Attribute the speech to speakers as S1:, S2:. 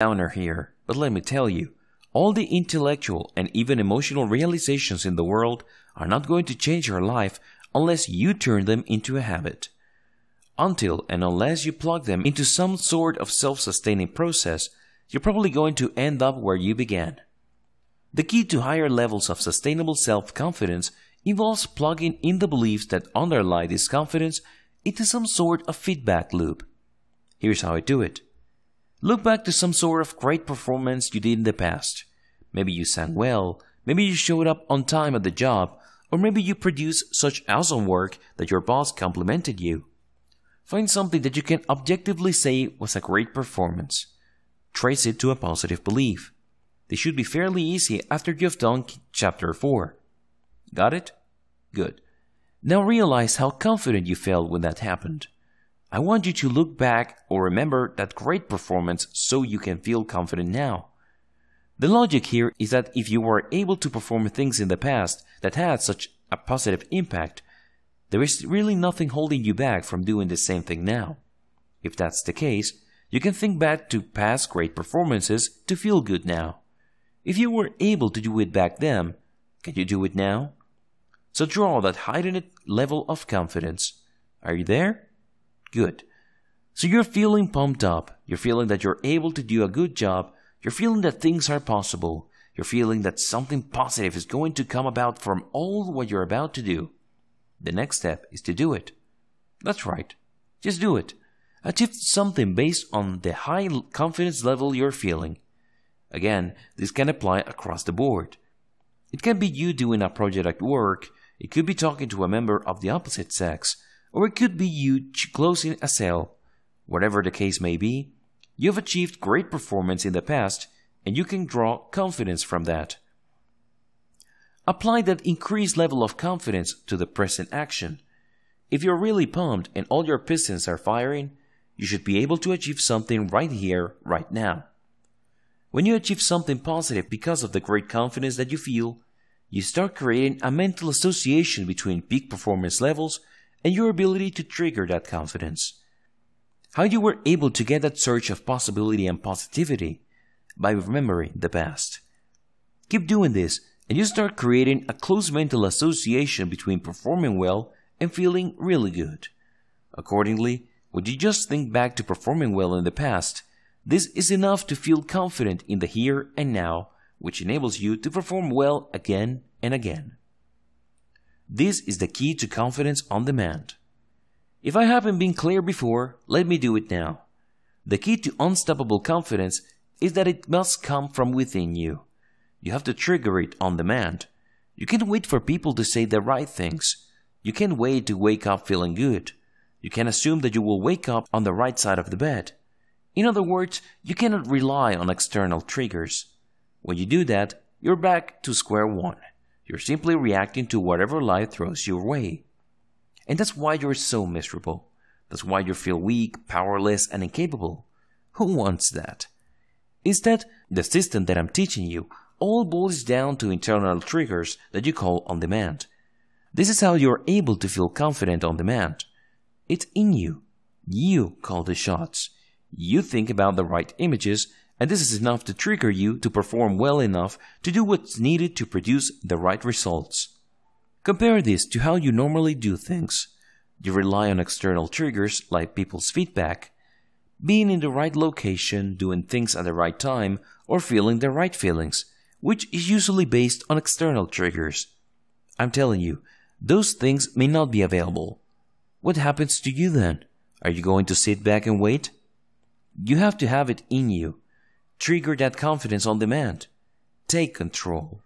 S1: downer here, but let me tell you, all the intellectual and even emotional realizations in the world are not going to change your life unless you turn them into a habit. Until and unless you plug them into some sort of self sustaining process, you're probably going to end up where you began. The key to higher levels of sustainable self confidence involves plugging in the beliefs that underlie this confidence into some sort of feedback loop. Here's how I do it. Look back to some sort of great performance you did in the past. Maybe you sang well, maybe you showed up on time at the job, or maybe you produced such awesome work that your boss complimented you. Find something that you can objectively say was a great performance. Trace it to a positive belief. This should be fairly easy after you've done chapter 4. Got it? Good. Now realize how confident you felt when that happened. I want you to look back or remember that great performance so you can feel confident now. The logic here is that if you were able to perform things in the past that had such a positive impact, there is really nothing holding you back from doing the same thing now. If that's the case, you can think back to past great performances to feel good now. If you were able to do it back then, can you do it now? So draw that heightened level of confidence. Are you there? good. So you're feeling pumped up. You're feeling that you're able to do a good job. You're feeling that things are possible. You're feeling that something positive is going to come about from all what you're about to do. The next step is to do it. That's right. Just do it. Achieve something based on the high confidence level you're feeling. Again, this can apply across the board. It can be you doing a project at work, it could be talking to a member of the opposite sex, or it could be you closing a sale. Whatever the case may be, you've achieved great performance in the past and you can draw confidence from that. Apply that increased level of confidence to the present action. If you're really pumped and all your pistons are firing, you should be able to achieve something right here, right now. When you achieve something positive because of the great confidence that you feel, you start creating a mental association between peak performance levels and your ability to trigger that confidence. How you were able to get that surge of possibility and positivity by remembering the past. Keep doing this and you start creating a close mental association between performing well and feeling really good. Accordingly, when you just think back to performing well in the past, this is enough to feel confident in the here and now, which enables you to perform well again and again. This is the key to confidence on demand. If I haven't been clear before, let me do it now. The key to unstoppable confidence is that it must come from within you. You have to trigger it on demand. You can't wait for people to say the right things. You can't wait to wake up feeling good. You can assume that you will wake up on the right side of the bed. In other words, you cannot rely on external triggers. When you do that, you're back to square one. You're simply reacting to whatever life throws your way. And that's why you're so miserable. That's why you feel weak, powerless, and incapable. Who wants that? Instead, the system that I'm teaching you all boils down to internal triggers that you call on demand. This is how you're able to feel confident on demand. It's in you. You call the shots. You think about the right images and this is enough to trigger you to perform well enough to do what's needed to produce the right results. Compare this to how you normally do things. You rely on external triggers like people's feedback, being in the right location, doing things at the right time, or feeling the right feelings, which is usually based on external triggers. I'm telling you, those things may not be available. What happens to you then? Are you going to sit back and wait? You have to have it in you Trigger that confidence on demand. Take control.